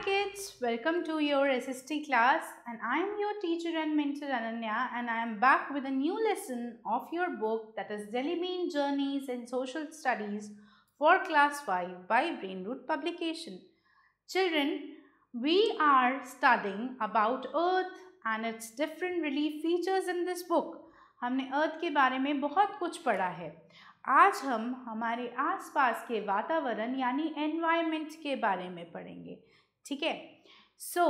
Hi kids, welcome to your SST class and I am your teacher and mentor Ananya and I am back with a new lesson of your book that is Delhi Bean Journeys in Social Studies for Class 5 by brain root Publication. Children, we are studying about Earth and its different relief features in this book. हमने earth के बारे में बहुत कुछ पढ़ा है आज हम हमारे आसपास के वातावरण यानी एनवायरनमेंट के बारे में पढ़ेंगे ठीक है so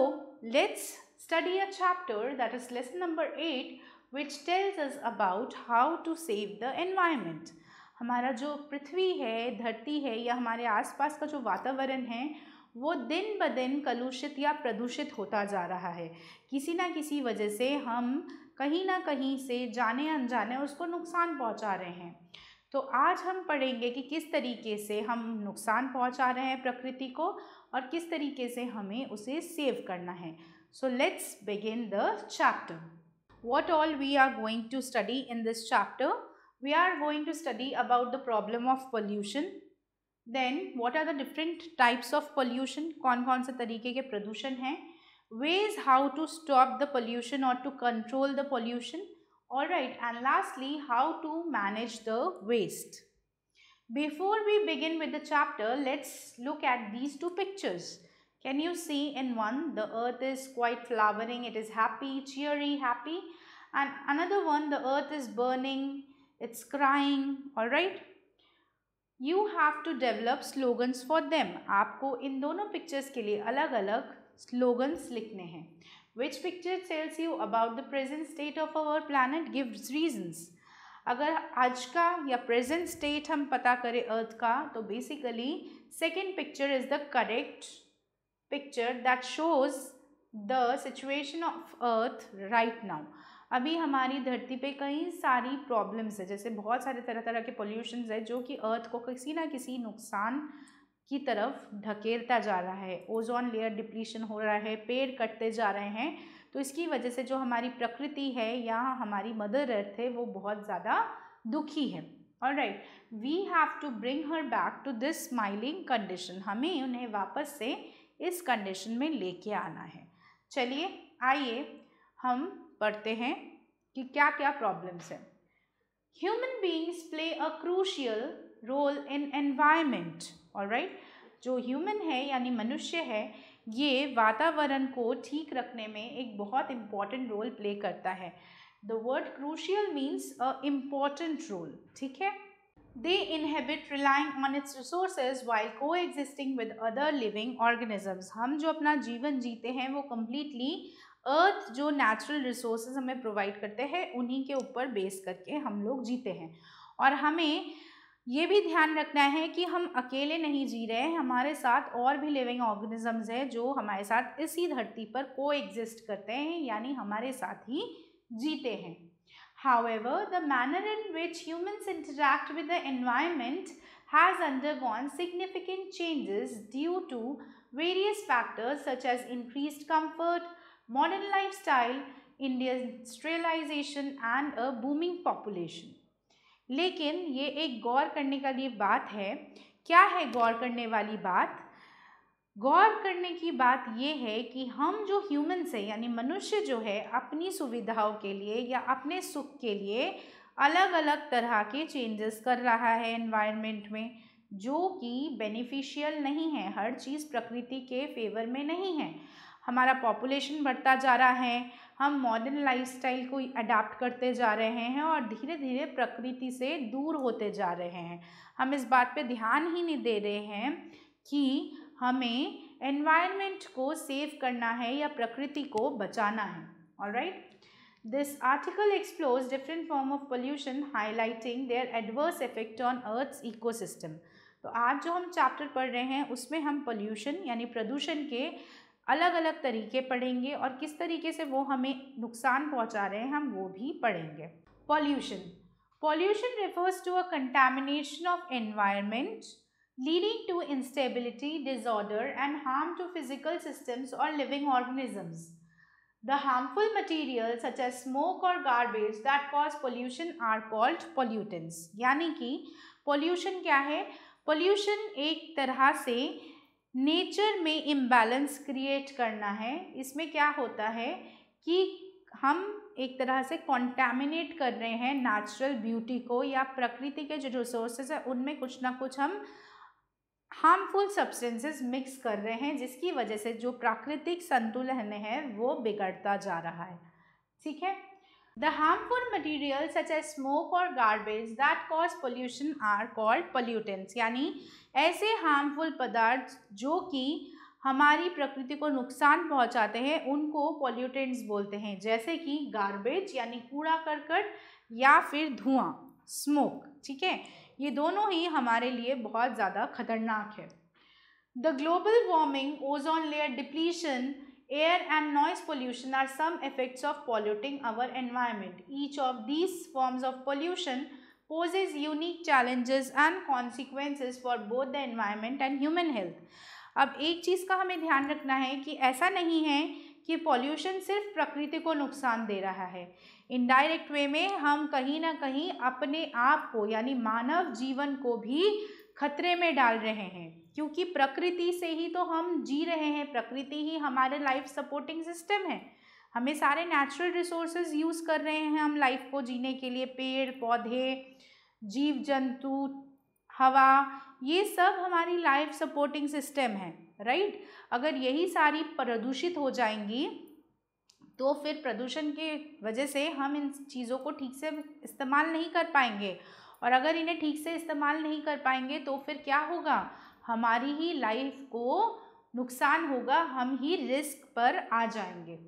let's study a chapter that is lesson number eight which tells us about how to save the environment हमारा जो पृथ्वी है धरती है या हमारे आसपास का जो वातावरण है वो दिन ब दिन कलुषित या प्रदूषित होता जा रहा है किसी ना किसी वजह से हम कहीं ना कहीं से जाने अनजाने उसको नुकसान पहुंचा रहे हैं तो आज हम पढ़ेंगे कि किस तरीके से हम नुकसान पहुंचा रहे हैं प्रकृति को और किस तरीके से हमें उसे सेव करना है so let's begin the chapter what all we are going to study in this chapter we are going to study about the problem of pollution then what are the different types of pollution कौन कौन से तरीके के प्रदूषण हैं वे is how to stop the pollution और to control the pollution all right and lastly how to manage the waste Before we begin with the chapter, let's look at these two pictures. Can you see in one, the earth is quite flowering, it is happy, cheery, happy. And another one, the earth is burning, it's crying, alright. You have to develop slogans for them. आपको इन दोनों pictures के लिए अलग अलग slogans लिखने हैं Which picture tells you about the present state of our planet gives reasons. अगर आज का या प्रेजेंट स्टेट हम पता करें अर्थ का तो basically second picture is the correct picture that shows the situation of earth right now अभी हमारी धरती पे कई सारी प्रॉब्लम्स है जैसे बहुत सारे तरह तरह के पोल्यूशन है जो कि अर्थ को किसी ना किसी नुकसान की तरफ ढकेलता जा रहा है ओजोन लेयर डिप्लीशन हो रहा है पेड़ कटते जा रहे हैं तो इसकी वजह से जो हमारी प्रकृति है या हमारी मदर अर्थ है वो बहुत ज़्यादा दुखी है और right we have to bring her back to this smiling condition हमें उन्हें वापस से इस कंडीशन में लेके आना है चलिए आइए हम पढ़ते हैं कि क्या क्या प्रॉब्लम्स हैं human beings play a crucial role in environment और राइट जो ह्यूमन है यानी मनुष्य है ये वातावरण को ठीक रखने में एक बहुत इम्पॉर्टेंट रोल प्ले करता है the word crucial means a important role ठीक है they inhabit relying on its resources while coexisting with other living organisms हम जो अपना जीवन जीते हैं वो कम्प्लीटली अर्थ जो नेचुरल रिसोर्सेज हमें प्रोवाइड करते हैं उन्हीं के ऊपर बेस करके हम लोग जीते हैं और हमें ये भी ध्यान रखना है कि हम अकेले नहीं जी रहे हैं हमारे साथ और भी लिविंग ऑर्गेनिजम्स हैं जो हमारे साथ इसी धरती पर को एग्जिस्ट करते हैं यानी हमारे साथ ही जीते हैं However, the manner in which humans interact with the environment has undergone significant changes due to various factors such as increased comfort, modern lifestyle, industrialization and a booming population. लेकिन ये एक गौर करने का लिए बात है क्या है गौर करने वाली बात गौर करने की बात यह है कि हम जो ह्यूमन से यानी मनुष्य जो है अपनी सुविधाओं के लिए या अपने सुख के लिए अलग अलग तरह के चेंजेस कर रहा है एनवायरनमेंट में जो कि बेनिफिशियल नहीं है हर चीज़ प्रकृति के फेवर में नहीं है हमारा पॉपुलेशन बढ़ता जा रहा है हम मॉडर्न लाइफस्टाइल को अडाप्ट करते जा रहे हैं और धीरे धीरे प्रकृति से दूर होते जा रहे हैं हम इस बात पे ध्यान ही नहीं दे रहे हैं कि हमें एनवायरनमेंट को सेव करना है या प्रकृति को बचाना है all right this article explores different form of pollution highlighting their adverse effect on earth ecosystem तो आज जो हम चैप्टर पढ़ रहे हैं उसमें हम पोल्यूशन यानी प्रदूषण के अलग अलग तरीके पढ़ेंगे और किस तरीके से वो हमें नुकसान पहुंचा रहे हैं हम वो भी पढ़ेंगे pollution pollution refers to a contamination of environment leading to instability disorder and harm to physical systems और living organisms the harmful material such as smoke और garbage that cause pollution are called pollutants यानी कि pollution क्या है pollution एक तरह से nature में इम्बैलेंस क्रिएट करना है इसमें क्या होता है कि हम एक तरह से कॉन्टेमिनेट कर रहे हैं नेचुरल ब्यूटी को या प्रकृति के जो रिसोर्सेज हैं उनमें कुछ ना कुछ हम हार्मफुल सब्सटेंसेस मिक्स कर रहे हैं जिसकी वजह से जो प्राकृतिक संतुलन है वो बिगड़ता जा रहा है ठीक है The harmful materials such as smoke or garbage that cause pollution are called pollutants. यानी ऐसे harmful पदार्थ जो कि हमारी प्रकृति को नुकसान पहुंचाते हैं उनको पोल्यूटेंट्स बोलते हैं जैसे कि गार्बेज यानी कूड़ा करकट या फिर धुआं स्मोक ठीक है ये दोनों ही हमारे लिए बहुत ज़्यादा खतरनाक है the global warming ozone layer depletion air and noise pollution are some effects of polluting our environment. Each of these forms of pollution poses unique challenges and consequences for both the environment and human health. अब एक चीज़ का हमें ध्यान रखना है कि ऐसा नहीं है कि पॉल्यूशन सिर्फ प्रकृति को नुकसान दे रहा है इनडायरेक्ट वे में हम कहीं ना कहीं अपने आप को यानी मानव जीवन को भी खतरे में डाल रहे हैं क्योंकि प्रकृति से ही तो हम जी रहे हैं प्रकृति ही हमारे लाइफ सपोर्टिंग सिस्टम है हमें सारे नेचुरल रिसोर्सेज यूज़ कर रहे हैं हम लाइफ को जीने के लिए पेड़ पौधे जीव जंतु हवा ये सब हमारी लाइफ सपोर्टिंग सिस्टम है राइट अगर यही सारी प्रदूषित हो जाएंगी तो फिर प्रदूषण के वजह से हम इन चीज़ों को ठीक से इस्तेमाल नहीं कर पाएंगे और अगर इन्हें ठीक से इस्तेमाल नहीं कर पाएंगे तो फिर क्या होगा हमारी ही लाइफ को नुकसान होगा हम ही रिस्क पर आ जाएंगे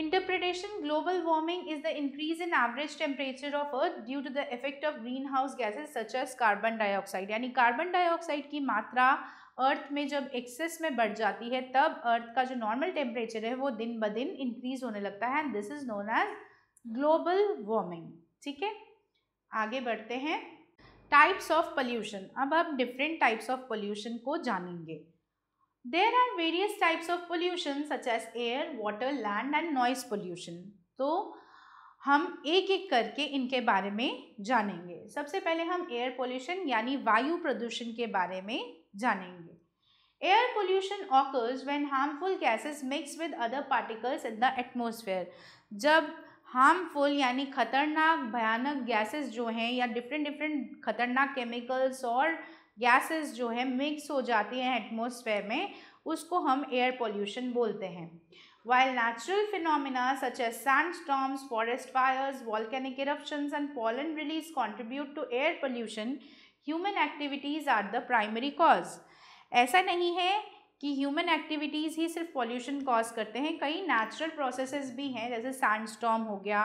interpretation global warming is the increase in average temperature of earth due to the effect of greenhouse gases such as carbon dioxide यानी कार्बन डाइऑक्साइड की मात्रा अर्थ में जब एक्सेस में बढ़ जाती है तब अर्थ का जो नॉर्मल टेम्परेचर है वो दिन ब दिन इंक्रीज होने लगता है and this is known as global warming ठीक है आगे बढ़ते हैं टाइप्स ऑफ पोल्यूशन अब आप डिफरेंट टाइप्स ऑफ पोल्यूशन को जानेंगे there are various types of pollution such as air water land and noise pollution तो हम एक एक करके इनके बारे में जानेंगे सबसे पहले हम एयर पोल्यूशन यानी वायु प्रदूषण के बारे में जानेंगे air pollution occurs when harmful gases mix with other particles in the atmosphere जब हार्मफुल यानी ख़तरनाक भयानक गैसेस जो हैं या डिफरेंट डिफरेंट ख़तरनाक केमिकल्स और गैसेस जो हैं मिक्स हो जाती हैं एटमोसफेयर में उसको हम एयर पोल्यूशन बोलते हैं while natural phenomena such as sand storms forest fires volcanic eruption and pollen release contribute to air pollution human activities are the primary cause ऐसा नहीं है कि ह्यूमन एक्टिविटीज़ ही सिर्फ पॉल्यूशन कॉज करते हैं कई नेचुरल प्रोसेसेस भी हैं जैसे सैंडस्टॉर्म हो गया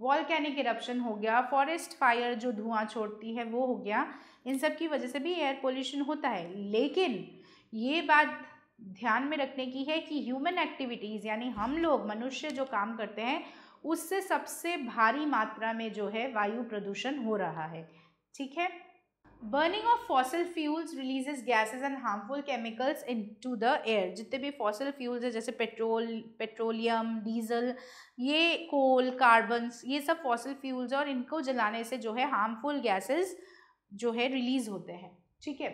वॉलकैनिक इरप्शन हो गया फॉरेस्ट फायर जो धुआं छोड़ती है वो हो गया इन सब की वजह से भी एयर पोल्यूशन होता है लेकिन ये बात ध्यान में रखने की है कि ह्यूमन एक्टिविटीज़ यानी हम लोग मनुष्य जो काम करते हैं उससे सबसे भारी मात्रा में जो है वायु प्रदूषण हो रहा है ठीक है burning of fossil fuels releases gases and harmful chemicals into the air जितने भी फॉसल फ्यूल्स हैं जैसे पेट्रोल पेट्रोलियम डीजल ये कोल कार्बन्स ये सब फॉसल फ्यूल्स और इनको जलाने से जो है हार्मफुल गैसेज जो है रिलीज होते हैं ठीक है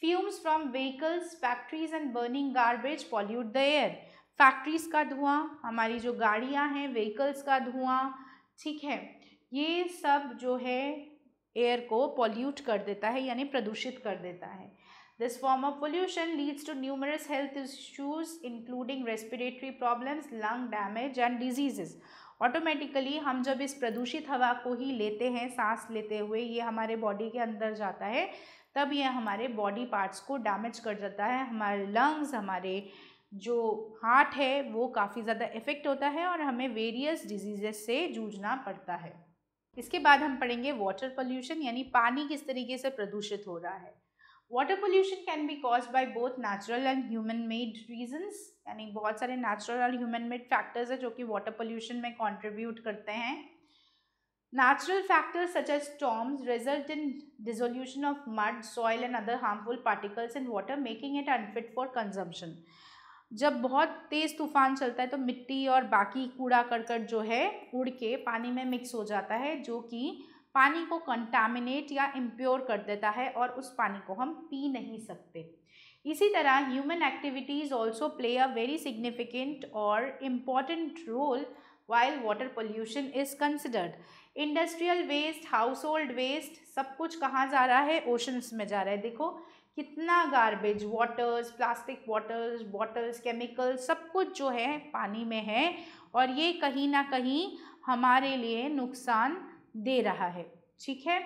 fumes from vehicles factories and burning garbage pollute the air factories का धुआं हमारी जो गाड़ियाँ हैं व्हीकल्स का धुआं ठीक है ये सब जो है एयर को पॉल्यूट कर देता है यानी प्रदूषित कर देता है this form of pollution leads to numerous health issues including respiratory problems lung damage and diseases automatically हम जब इस प्रदूषित हवा को ही लेते हैं सांस लेते हुए ये हमारे बॉडी के अंदर जाता है तब ये हमारे बॉडी पार्ट्स को डैमेज कर जाता है हमारे लंग्स हमारे जो हार्ट है वो काफ़ी ज़्यादा इफ़ेक्ट होता है और हमें वेरियस डिजीज़ से जूझना पड़ता है इसके बाद हम पढ़ेंगे वाटर पोल्यूशन यानी पानी किस तरीके से प्रदूषित हो रहा है water pollution can be cause by both natural and human made reasons यानी बहुत सारे नेचुरल और ह्यूमन मेड फैक्टर्स हैं जो कि वाटर पोल्यूशन में कंट्रीब्यूट करते हैं natural factors such as storms result in dissolution of mud soil and other harmful particles in water making it unfit for consumption जब बहुत तेज़ तूफान चलता है तो मिट्टी और बाकी कूड़ा करकट जो है उड़ के पानी में मिक्स हो जाता है जो कि पानी को कंटामिनेट या इम्प्योर कर देता है और उस पानी को हम पी नहीं सकते इसी तरह human activities also play a very significant और important role water pollution is considered industrial waste household waste सब कुछ कहाँ जा रहा है ओशंस में जा रहा है देखो कितना garbage waters plastic waters bottles chemicals सब कुछ जो है पानी में है और ये कहीं ना कहीं हमारे लिए नुकसान दे रहा है ठीक है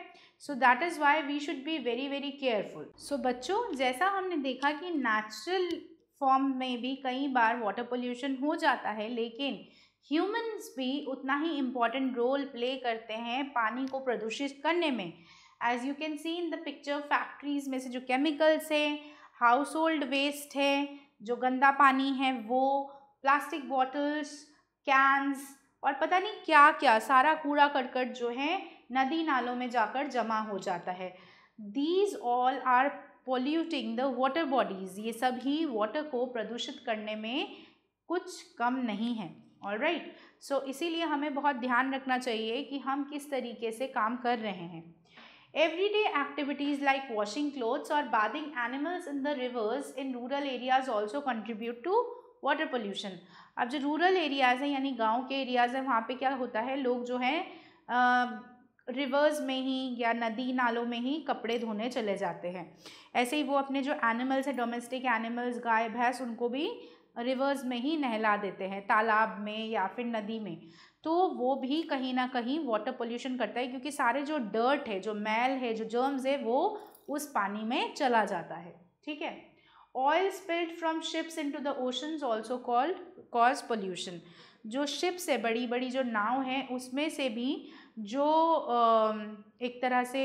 so that is why we should be very very careful so बच्चों जैसा हमने देखा कि नेचुरल फॉर्म में भी कई बार वाटर पोल्यूशन हो जाता है लेकिन ह्यूमंस भी उतना ही इम्पॉर्टेंट रोल प्ले करते हैं पानी को प्रदूषित करने में as you can see in the picture factories में से जो केमिकल्स हैं हाउस होल्ड वेस्ट है जो गंदा पानी है वो प्लास्टिक बॉटल्स कैंस और पता नहीं क्या क्या सारा कूड़ा करकट जो है नदी नालों में जाकर जमा हो जाता है these all are polluting the water bodies ये सभी वाटर को प्रदूषित करने में कुछ कम नहीं है ऑल राइट सो इसीलिए हमें बहुत ध्यान रखना चाहिए कि हम किस तरीके से काम कर रहे हैं Everyday activities like washing clothes or bathing animals in the rivers in rural areas also contribute to water pollution अब जो रूरल एरियाज़ हैं यानी गाँव के एरियाज़ हैं वहाँ पर क्या होता है लोग जो हैं रिवर्स में ही या नदी नालों में ही कपड़े धोने चले जाते हैं ऐसे ही वो अपने जो एनिमल्स हैं डोमेस्टिक एनिमल्स गाय भैंस उनको भी रिवर्स में ही नहला देते हैं तालाब में या फिर नदी में तो वो भी कहीं ना कहीं वाटर पोल्यूशन करता है क्योंकि सारे जो डर्ट है जो मैल है जो जर्म्स है वो उस पानी में चला जाता है ठीक है oil spilled from ships into the oceans also called cause pollution जो शिप्स है बड़ी बड़ी जो नाव है उसमें से भी जो एक तरह से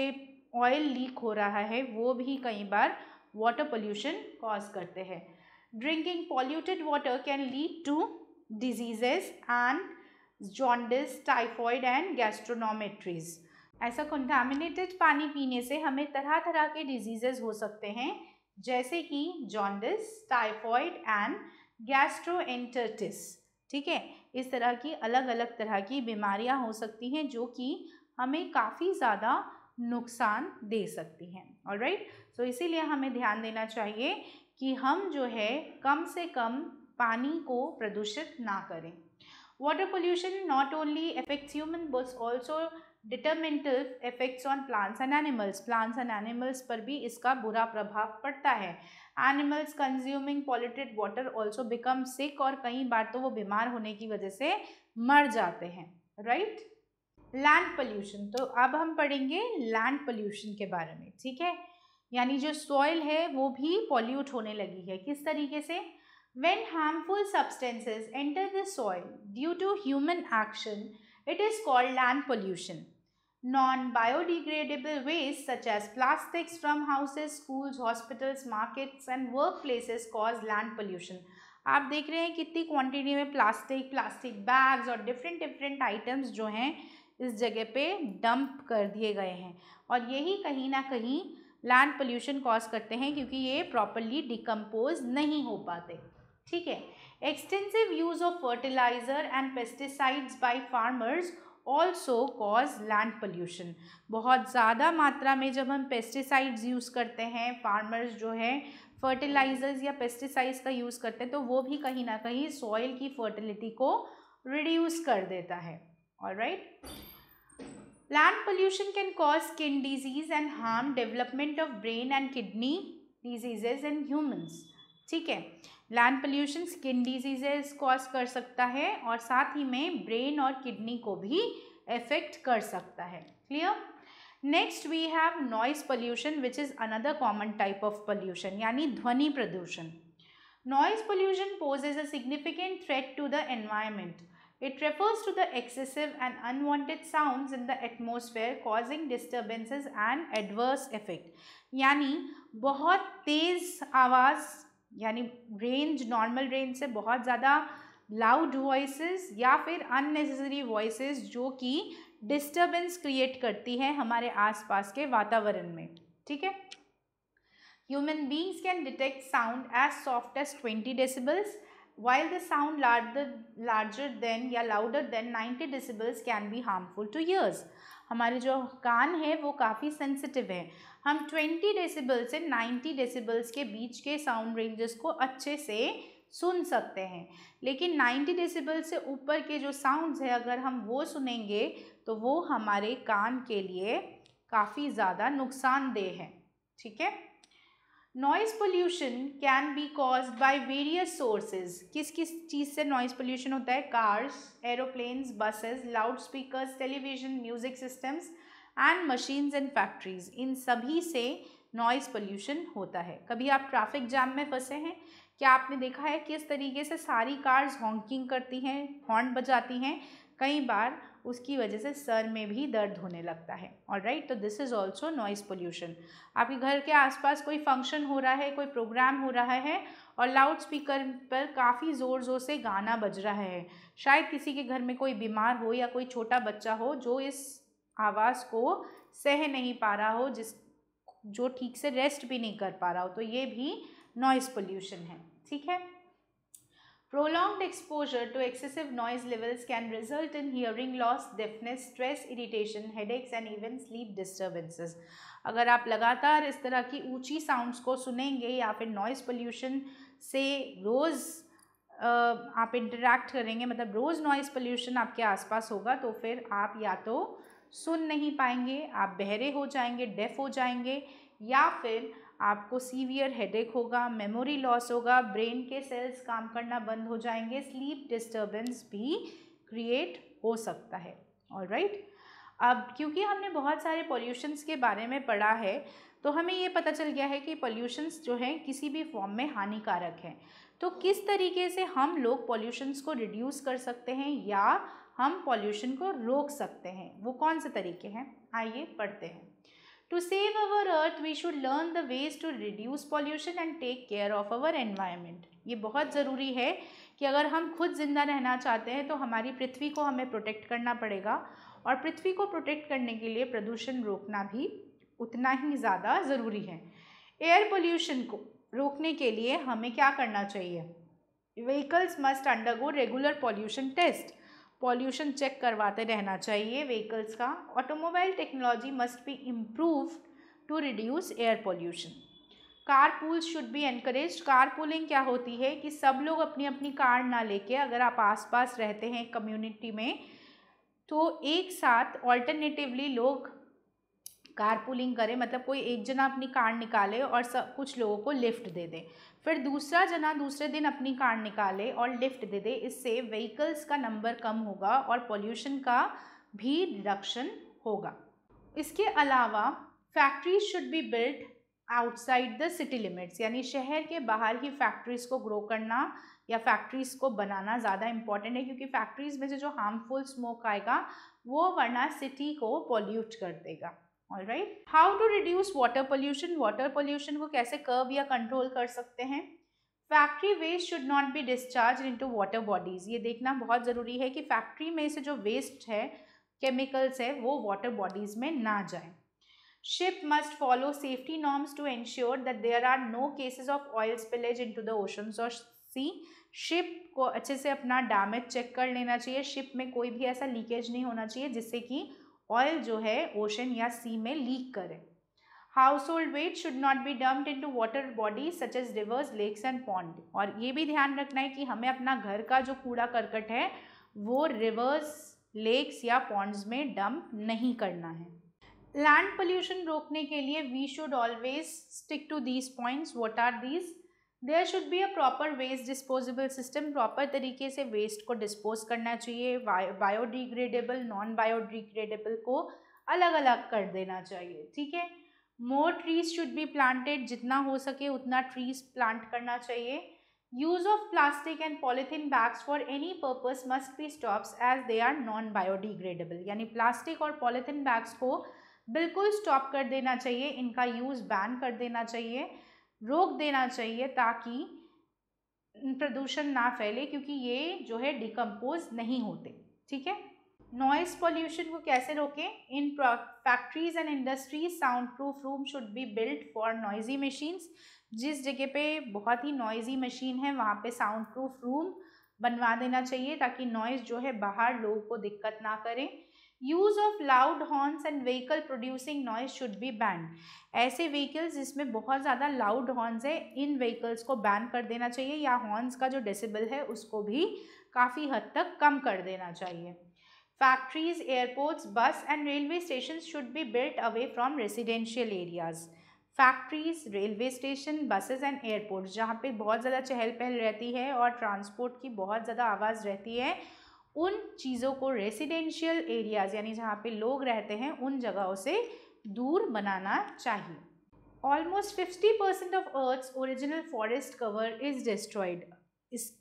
ऑयल लीक हो रहा है वो भी कई बार वाटर पोल्यूशन कॉज करते हैं drinking polluted water can lead to diseases and jaundice typhoid and gastroenteritis ऐसा कंटामिनेटेड पानी पीने से हमें तरह तरह के डिजीजेज हो सकते हैं जैसे कि जॉन्डिस टाइफॉइड एंड गैस्ट्रोएंटरटिस ठीक है इस तरह की अलग अलग तरह की बीमारियां हो सकती हैं जो कि हमें काफ़ी ज़्यादा नुकसान दे सकती हैं ऑल राइट सो इसीलिए हमें ध्यान देना चाहिए कि हम जो है कम से कम पानी को प्रदूषित ना करें Water pollution not only affects humans but also detrimental effects on plants and animals plants and animals पर भी इसका बुरा प्रभाव पड़ता है animals consuming polluted water also become sick और कई बार तो वो बीमार होने की वजह से मर जाते हैं राइट लैंड पोल्यूशन तो अब हम पढ़ेंगे लैंड पोल्यूशन के बारे में ठीक है यानी जो सॉइल है वो भी पॉल्यूट होने लगी है किस तरीके से When harmful substances enter the soil due to human action, it is called land pollution. Non-biodegradable waste such as plastics from houses, schools, hospitals, markets and workplaces cause land pollution. आप देख रहे हैं कितनी क्वांटिटी में plastic plastic bags और different different items जो हैं इस जगह पे डंप कर दिए गए हैं और यही कहीं ना कहीं लैंड पोल्यूशन कॉज करते हैं क्योंकि ये प्रॉपरली डिकम्पोज नहीं हो पाते ठीक है extensive use of fertiliser and pesticides by farmers also cause land pollution बहुत ज़्यादा मात्रा में जब हम पेस्टिसाइड्स यूज़ करते हैं फार्मर्स जो है फर्टिलाइजर्स या पेस्टिसाइड्स का यूज़ करते हैं तो वो भी कहीं ना कहीं सॉइल की फर्टिलिटी को रिड्यूस कर देता है और right land pollution can cause skin disease and harm development of brain and kidney diseases in humans ठीक है land pollution skin diseases cause कर सकता है और साथ ही में ब्रेन और किडनी को भी इफेक्ट कर सकता है clear next we have noise pollution which is another common type of pollution यानी ध्वनि प्रदूषण noise pollution poses is a significant threat to the environment it refers to the excessive and unwanted sound in the atmosphere causing disturbances and adverse effect यानी बहुत तेज़ आवाज़ यानी range normal range से बहुत ज़्यादा लाउड वॉइसेस या फिर अननेसेसरी वॉइसेस जो कि डिस्टरबेंस क्रिएट करती है हमारे आसपास के वातावरण में ठीक है human beings can detect sound as soft as twenty decibels while the sound larger larger than या louder than ninety decibels can be harmful to ears हमारे जो कान है वो काफ़ी सेंसिटिव है हम 20 डेसिबल से 90 डेसिबल्स के बीच के साउंड रेंजेस को अच्छे से सुन सकते हैं लेकिन 90 डेसिबल से ऊपर के जो साउंड्स हैं अगर हम वो सुनेंगे तो वो हमारे कान के लिए काफ़ी ज़्यादा नुकसानदेह है ठीक है noise pollution can be cause by various sources किस किस चीज़ से नॉइज़ पोल्यूशन होता है cars aeroplanes buses loud speaker television music systems and machines and factories इन सभी से नॉइज़ पोल्यूशन होता है कभी आप ट्रैफिक जाम में फंसे हैं क्या आपने देखा है किस तरीके से सारी कार्स हॉन्किंग करती हैं हॉर्न बजाती हैं कई बार उसकी वजह से सर में भी दर्द होने लगता है और राइट तो this is also noise pollution आपके घर के आसपास कोई फंक्शन हो रहा है कोई प्रोग्राम हो रहा है और लाउड स्पीकर पर काफ़ी ज़ोर ज़ोर से गाना बज रहा है शायद किसी के घर में कोई बीमार हो या कोई छोटा बच्चा हो जो इस आवाज़ को सह नहीं पा रहा हो जिस जो ठीक से रेस्ट भी नहीं कर पा रहा हो तो ये भी नॉइज़ पोल्यूशन है ठीक है exposure to excessive noise levels can result in in loss deafness stress irritation head headaches and even sleep disturbances अगर आप लगातार इस तरह की ऊंची साउंड्स को सुनेंगे या फिर नॉइज़ पोल्यूशन से रोज़ आप इंटरेक्ट करेंगे मतलब रोज़ नॉइज़ पोल्यूशन आपके आसपास होगा तो फिर आप या तो सुन नहीं पाएंगे आप बहरे हो जाएंगे डेफ हो जाएंगे या फिर आपको सीवियर हेडेक होगा मेमोरी लॉस होगा ब्रेन के सेल्स काम करना बंद हो जाएंगे स्लीप डिस्टर्बेंस भी क्रिएट हो सकता है ऑल राइट अब क्योंकि हमने बहुत सारे पॉल्यूशंस के बारे में पढ़ा है तो हमें ये पता चल गया है कि पॉल्यूशंस जो हैं किसी भी फॉर्म में हानिकारक हैं तो किस तरीके से हम लोग पॉल्यूशंस को रिड्यूस कर सकते हैं या हम पॉल्यूशन को रोक सकते हैं वो कौन से तरीके हैं आइए पढ़ते हैं to save our earth we should learn the ways to reduce pollution and take care of our environment ये बहुत ज़रूरी है कि अगर हम खुद ज़िंदा रहना चाहते हैं तो हमारी पृथ्वी को हमें प्रोटेक्ट करना पड़ेगा और पृथ्वी को प्रोटेक्ट करने के लिए प्रदूषण रोकना भी उतना ही ज़्यादा ज़रूरी है एयर पोल्यूशन को रोकने के लिए हमें क्या करना चाहिए vehicles must undergo regular pollution test pollution check करवाते रहना चाहिए व्हीकल्स का automobile technology must be improve to reduce air pollution car pool should be encourage car pooling क्या होती है कि सब लोग अपनी अपनी कार ना लेके अगर आप आसपास रहते हैं कम्युनिटी में तो एक साथ ऑल्टरनेटिवली लोग कार पूलिंग करें मतलब कोई एक जना अपनी कार निकाले और सब कुछ लोगों को लिफ्ट दे दें फिर दूसरा जना दूसरे दिन अपनी कार निकाले और लिफ्ट दे दे इससे व्हीकल्स का नंबर कम होगा और पॉल्यूशन का भी रिडक्शन होगा इसके अलावा factories should be built outside the city limits यानी शहर के बाहर ही फैक्ट्रीज़ को ग्रो करना या फैक्ट्रीज़ को बनाना ज़्यादा इम्पॉर्टेंट है क्योंकि फैक्ट्रीज़ में से जो हार्मफुल स्मोक आएगा वो वरना सिटी को पॉल्यूट कर देगा right how to reduce water pollution water pollution को कैसे कर्व या कंट्रोल कर सकते हैं factory waste should not be discharge into water bodies ये देखना बहुत ज़रूरी है कि फैक्ट्री में से जो वेस्ट है केमिकल्स है वो वाटर बॉडीज़ में ना जाए ship must follow safety norms to ensure that there are no cases of oil spillage to the oceans और सी शिप को अच्छे से अपना डैमेज चेक कर लेना चाहिए शिप में कोई भी ऐसा लीकेज नहीं होना चाहिए जिससे कि ऑयल जो है ओशन या सी में लीक करें household waste should not be dumped to water body such as rivers lakes and pond और ये भी ध्यान रखना है कि हमें अपना घर का जो कूड़ा करकट है वो रिवर्स लेक्स या पॉन्ड्स में डंप नहीं करना है लैंड पोल्यूशन रोकने के लिए we should always stick to these points what are these there should be a proper waste disposable system proper तरीके से वेस्ट को डिस्पोज करना चाहिए बायोडिग्रेडेबल नॉन बायोडिग्रेडेबल को अलग अलग कर देना चाहिए ठीक है more trees should be planted जितना हो सके उतना ट्रीज प्लांट करना चाहिए use of plastic and polythene bags for any purpose must be stops as they are non biodegradable यानी प्लास्टिक और पॉलीथीन बैग्स को बिल्कुल स्टॉप कर देना चाहिए इनका यूज़ बैन कर देना चाहिए रोक देना चाहिए ताकि प्रदूषण ना फैले क्योंकि ये जो है डिकम्पोज नहीं होते ठीक है नॉइज़ पॉल्यूशन को कैसे रोकें in factories and industries sound proof room should be built for noisy machines जिस जगह पे बहुत ही नॉइजी मशीन है वहाँ पे साउंड प्रूफ रूम बनवा देना चाहिए ताकि नॉइज़ जो है बाहर लोगों को दिक्कत ना करें use of loud horns and vehicle producing noise should be banned ऐसे व्हीकल्स जिसमें बहुत ज़्यादा लाउड हॉर्न्स है इन व्हीकल्स को बैन कर देना चाहिए या हॉर्न्स का जो डेसिबल है उसको भी काफ़ी हद तक कम कर देना चाहिए factories airports bus and railway station should be built away from residential areas factories railway station buses and airports जहाँ पे बहुत ज़्यादा चहल पहल रहती है और ट्रांसपोर्ट की बहुत ज़्यादा आवाज़ रहती है उन चीज़ों को रेसिडेंशियल एरियाज़ यानी जहाँ पे लोग रहते हैं उन जगहों से दूर बनाना चाहिए almost fifty percent of earth's original forest cover is destroyed इस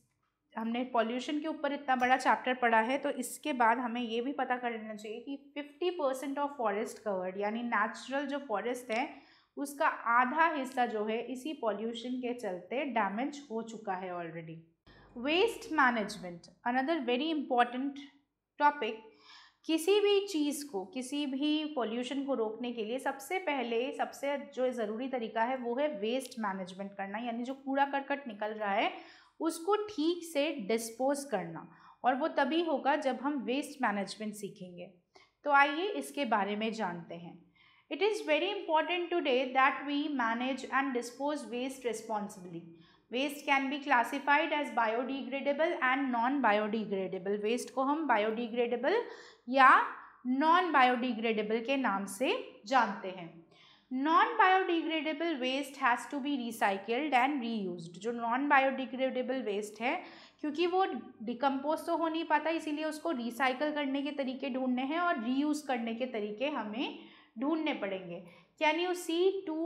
हमने पॉल्यूशन के ऊपर इतना बड़ा चैप्टर पढ़ा है तो इसके बाद हमें ये भी पता कर लेना चाहिए कि fifty percent of forest covered यानी नेचुरल जो फॉरेस्ट है उसका आधा हिस्सा जो है इसी पॉल्यूशन के चलते डैमेज हो चुका है already waste management another very important topic किसी भी चीज़ को किसी भी पोल्यूशन को रोकने के लिए सबसे पहले सबसे जो ज़रूरी तरीका है वो है वेस्ट मैनेजमेंट करना यानी जो कूड़ा करकट निकल रहा है उसको ठीक से डिस्पोज करना और वो तभी होगा जब हम वेस्ट मैनेजमेंट सीखेंगे तो आइए इसके बारे में जानते हैं it is very important today that we manage and dispose waste responsibly waste can be classified as biodegradable and non biodegradable waste को हम बायोडिग्रेडेबल या नॉन बायोडिग्रेडेबल के नाम से जानते हैं non biodegradable waste has to be recycled and reuse जो non biodegradable waste है क्योंकि वो डिकम्पोज तो हो नहीं पाता इसीलिए उसको रिसाइकल करने के तरीके ढूंढने हैं और रीयूज़ करने के तरीके हमें ढूंढने पड़ेंगे can you see two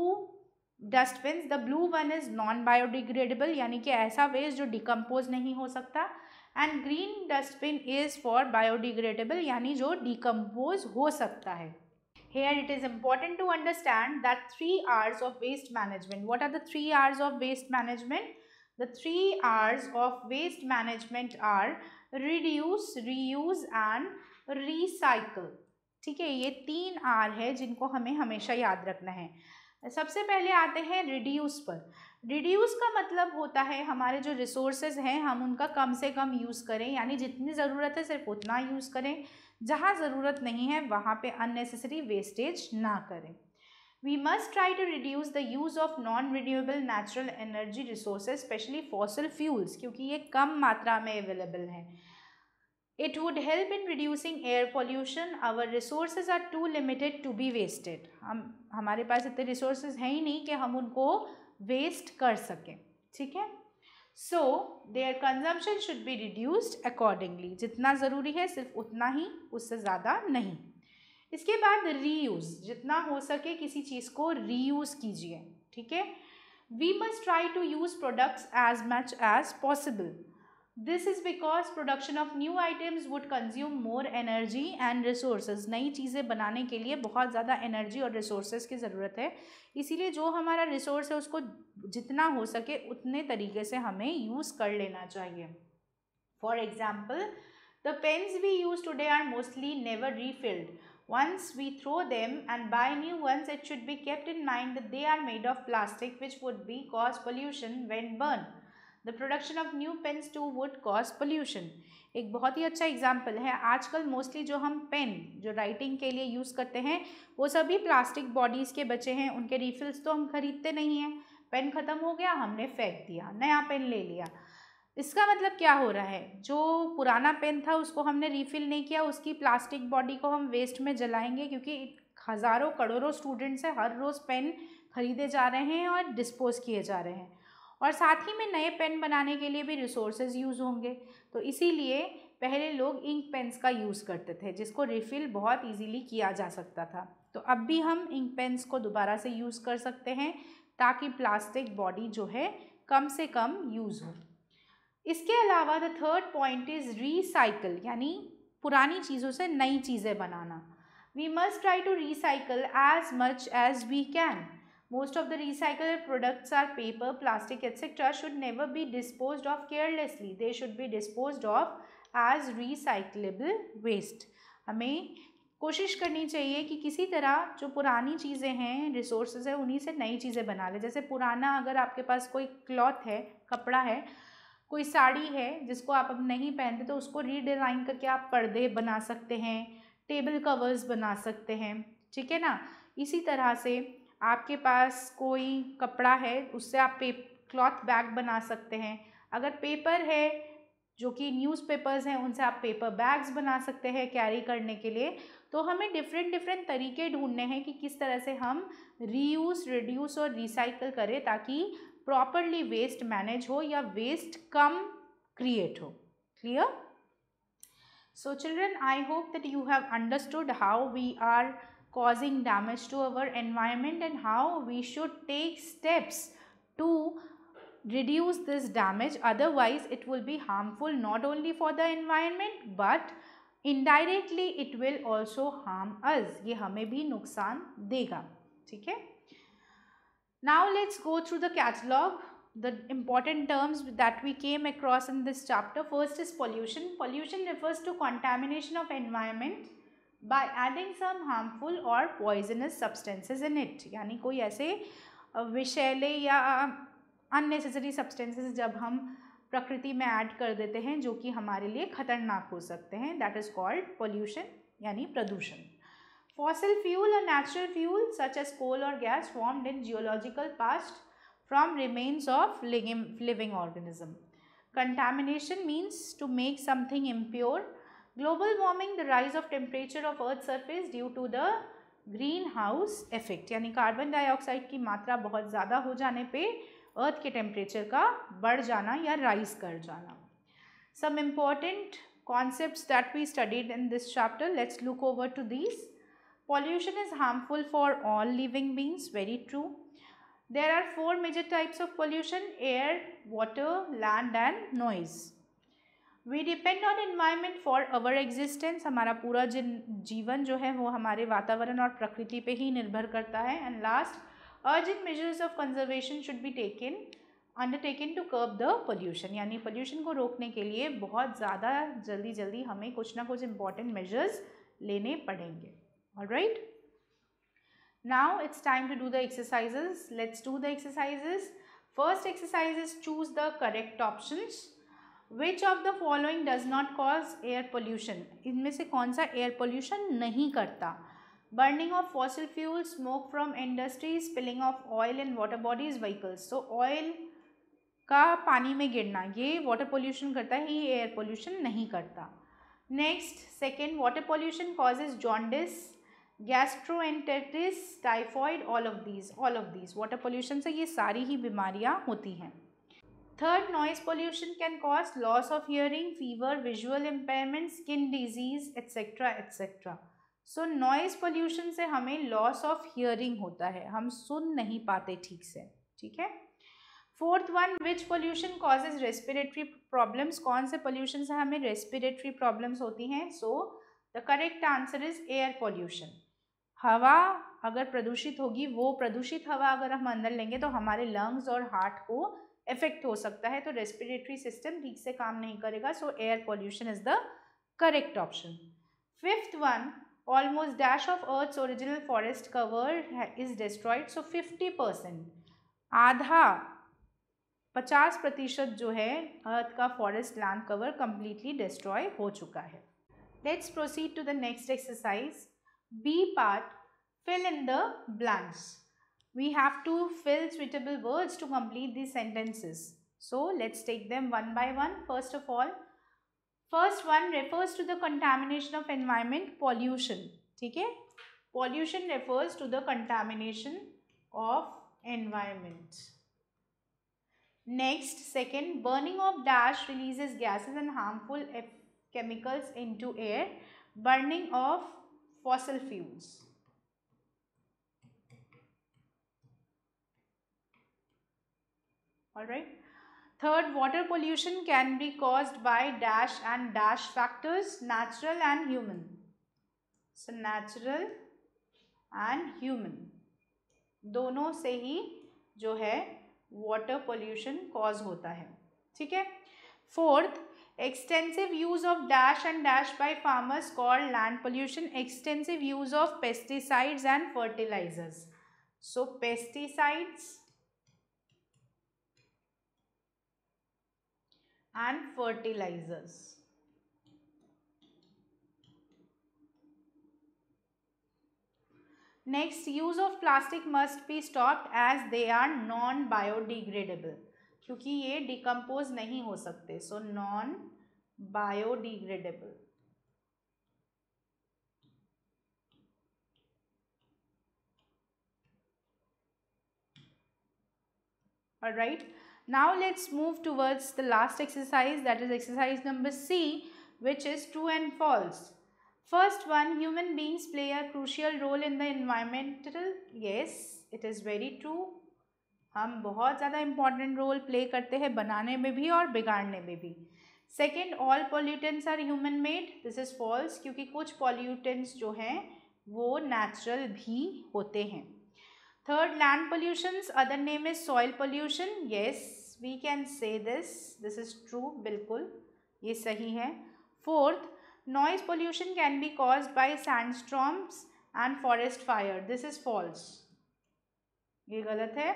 dustbin the blue one is non biodegradable यानी कि ऐसा वेस्ट जो डिकम्पोज नहीं हो सकता and green dustbin is for biodegradable यानी जो डिकम्पोज हो सकता है here it is important to understand that three Rs of waste management what are the three Rs of waste management the three Rs of waste management are reduce reuse and recycle ठीक है ये तीन are है जिनको हमें हमेशा याद रखना है सबसे पहले आते हैं रिड्यूस पर रिड्यूस का मतलब होता है हमारे जो रिसोर्सेज हैं हम उनका कम से कम यूज़ करें यानी जितनी ज़रूरत है सिर्फ उतना यूज़ करें जहाँ ज़रूरत नहीं है वहाँ पे अननेसेसरी वेस्टेज ना करें we must try to reduce the use of non renewable natural energy resources specially fossil fuels क्योंकि ये कम मात्रा में अवेलेबल हैं It would help in reducing air pollution. Our resources are too limited to be wasted. हम हमारे पास इतने resources हैं ही नहीं कि हम उनको waste कर सकें ठीक है so their consumption should be reduced accordingly जितना ज़रूरी है सिर्फ उतना ही उससे ज़्यादा नहीं इसके बाद रीयूज़ जितना हो सके किसी चीज़ को रीयूज़ कीजिए ठीक है we must try to use products as much as possible this is because production of new items would consume more energy and resource नई चीज़ें बनाने के लिए बहुत ज़्यादा एनर्जी और रिसोर्सेज की ज़रूरत है इसीलिए जो हमारा रिसोर्स है उसको जितना हो सके उतने तरीके से हमें यूज़ कर लेना चाहिए for example the pens we use today are mostly never refilled once we throw them and buy new ones it should be kept in mind they are made of plastic which would be cause pollution when burn the production of new pens too would cause pollution एक बहुत ही अच्छा example है आजकल mostly जो हम pen जो writing के लिए यूज़ करते हैं वो सभी प्लास्टिक बॉडीज़ के बचे हैं उनके रिफिल्स तो हम खरीदते नहीं हैं पेन ख़त्म हो गया हमने फेंक दिया नया पेन ले लिया इसका मतलब क्या हो रहा है जो पुराना पेन था उसको हमने रिफ़िल नहीं किया उसकी प्लास्टिक बॉडी को हम वेस्ट में जलाएंगे क्योंकि हज़ारों करोड़ों स्टूडेंट्स हैं हर रोज़ पेन खरीदे जा रहे हैं और डिस्पोज किए जा रहे हैं और साथ ही में नए पेन बनाने के लिए भी रिसोर्सेज यूज़ होंगे तो इसीलिए पहले लोग इंक पेन्स का यूज़ करते थे जिसको रिफ़िल बहुत इजीली किया जा सकता था तो अब भी हम इंक पेन्स को दोबारा से यूज़ कर सकते हैं ताकि प्लास्टिक बॉडी जो है कम से कम यूज़ हो इसके अलावा the third point is recycle यानी पुरानी चीज़ों से नई चीज़ें बनाना we must try to recycle as much as we can most of the recycle products are paper plastic etc should never be disposed of carelessly they should be disposed of as recyclable waste हमें कोशिश करनी चाहिए कि किसी तरह जो पुरानी चीज़ें हैं रिसोर्सेज हैं उन्हीं से नई चीज़ें बना लें जैसे पुराना अगर आपके पास कोई क्लॉथ है कपड़ा है कोई साड़ी है जिसको आप अब नहीं पहनते तो उसको रीडिज़ाइन करके आप पर्दे बना सकते हैं टेबल कवर्स बना सकते हैं ठीक है ना इसी तरह से आपके पास कोई कपड़ा है उससे आप पे क्लॉथ बैग बना सकते हैं अगर पेपर है जो कि न्यूज़पेपर्स हैं उनसे आप पेपर बैग्स बना सकते हैं कैरी करने के लिए तो हमें डिफरेंट डिफरेंट तरीके ढूंढने हैं कि किस तरह से हम रीयूज़ रिड्यूस और रिसाइकल करें ताकि प्रॉपरली वेस्ट मैनेज हो या वेस्ट कम क्रिएट हो clear so children I hope that you have understood how we are causing damage to our environment and how we should take steps to reduce this damage otherwise it will be harmful not only for the environment but indirectly it will also harm us ये हमें भी नुकसान देगा ठीक है now let's go through the catalog the important terms that we came across in this chapter first is pollution pollution refers to contamination of environment by adding some harmful और poisonous substances in it यानी कोई ऐसे विशैले या unnecessary substances जब हम प्रकृति में add कर देते हैं जो कि हमारे लिए खतरनाक हो सकते हैं दैट इज़ कॉल्ड पोल्यूशन यानी प्रदूषण फॉसिल फ्यूल और natural fuel such as coal और gas formed in geological past from remains of living organism contamination means to make something impure global warming the rise of temperature of earth surface due to the green house effect यानी carbon dioxide की मात्रा बहुत ज़्यादा हो जाने पे अर्थ के temperature का बढ़ जाना या राइज कर जाना some important concept that we studied in this chapter let's look over to this pollution is harmful for all living beings very true there are four major types of pollution air water land and noise we depend on environment for our existence हमारा पूरा जिन जीवन जो है वो हमारे वातावरण और प्रकृति पे ही निर्भर करता है and last urgent measures of conservation should be taken undertaken to curve the pollution यानी पोल्यूशन को रोकने के लिए बहुत ज़्यादा जल्दी जल्दी हमें कुछ ना कुछ इम्पॉर्टेंट मेजर्स लेने पड़ेंगे और right now it's time to do the exercises let's do the exercises first exercise is choose the correct options which of the following does not cause air pollution इनमें से कौन सा एयर पोल्यूशन नहीं करता burning of fossil fuel smoke from industries spilling of oil and water bodies vehicles so oil का पानी में गिरना ये वाटर पोल्यूशन करता है ये एयर पोल्यूशन नहीं करता next second water pollution causes jaundice gastro enteritis typhoid all of these all of these water pollution से ये सारी ही बीमारियाँ होती हैं third noise pollution can cause loss of hearing fever visual impairment skin disease etcetera etcetera so noise pollution से हमें loss of hearing होता है हम सुन नहीं पाते ठीक से ठीक है fourth one which pollution causes respiratory problems कौन से पोल्यूशन से हमें रेस्पिरेटरी प्रॉब्लम्स होती हैं so the correct answer is air pollution हवा अगर प्रदूषित होगी वो प्रदूषित हवा अगर हम अंदर लेंगे तो हमारे लंग्स और हार्ट को इफेक्ट हो सकता है तो रेस्पिरेटरी सिस्टम ठीक से काम नहीं करेगा so air pollution is the correct option fifth one almost dash of earth's original forest cover is destroyed so fifty percent आधा पचास प्रतिशत जो है अर्थ का forest land cover completely destroy हो चुका है let's proceed to the next exercise B part fill in the blanks we have to fill suitable words to complete these sentences. So, let's take them one by one. First of all, first one refers to the contamination of environment, pollution. Okay? Pollution refers to the contamination of environment. Next, second, burning of dash releases gases and harmful chemicals into air. Burning of fossil fuels. all right third water pollution can be caused by dash and dash factors natural and human so natural and human दोनों से ही जो है water pollution cause होता है ठीक है fourth extensive use of dash and dash by farmers call land pollution extensive use of pesticides and fertilizers so pesticides and fertilizers. Next, use of plastic must be stopped as they are non biodegradable. kyunki ye decompose nahi ho sakte so non biodegradable all right Now let's move towards the last exercise that is exercise number C which is true and false. First one, human beings play a crucial role in the environmental. Yes, it is very true. हम बहुत ज़्यादा important role play करते हैं बनाने में भी और बिगाड़ने में भी Second, all pollutants are human-made. This is false, क्योंकि कुछ pollutants जो हैं वो natural भी होते हैं Third, land pollutions, other name is soil pollution. Yes, we can say this. This is true, बिल्कुल ये सही है Fourth, noise pollution can be caused by sandstorms and forest fire. This is false. ये गलत है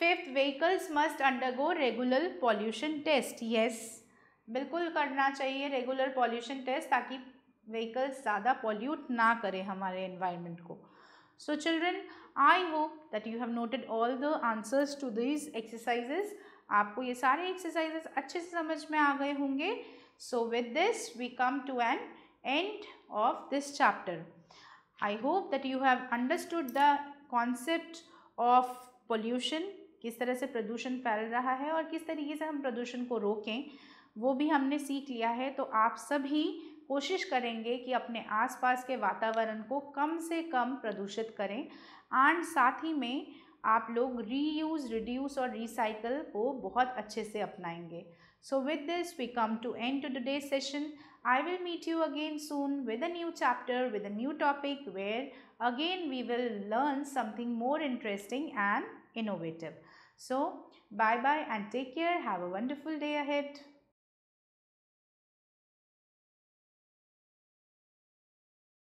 fifth vehicles must undergo regular pollution test yes बिल्कुल करना चाहिए रेगुलर पॉल्यूशन टेस्ट ताकि व्हीकल्स ज़्यादा पॉल्यूट ना करें हमारे एनवायरनमेंट को So children, I hope that you have noted all the answers to these exercises. आपको ये सारे exercises अच्छे से समझ में आ गए होंगे So with this, we come to an end of this chapter. I hope that you have understood the concept of pollution. किस तरह से प्रदूषण फैल रहा है और किस तरीके से हम प्रदूषण को रोकें वो भी हमने सीख लिया है तो आप सभी कोशिश करेंगे कि अपने आसपास के वातावरण को कम से कम प्रदूषित करें एंड साथ ही में आप लोग रीयूज रिड्यूस और रिसाइकल को बहुत अच्छे से अपनाएंगे so with this we come to end today session I will meet you again soon with a new chapter with a new topic where again we will learn something more interesting and innovative so bye bye and take care have a wonderful day ahead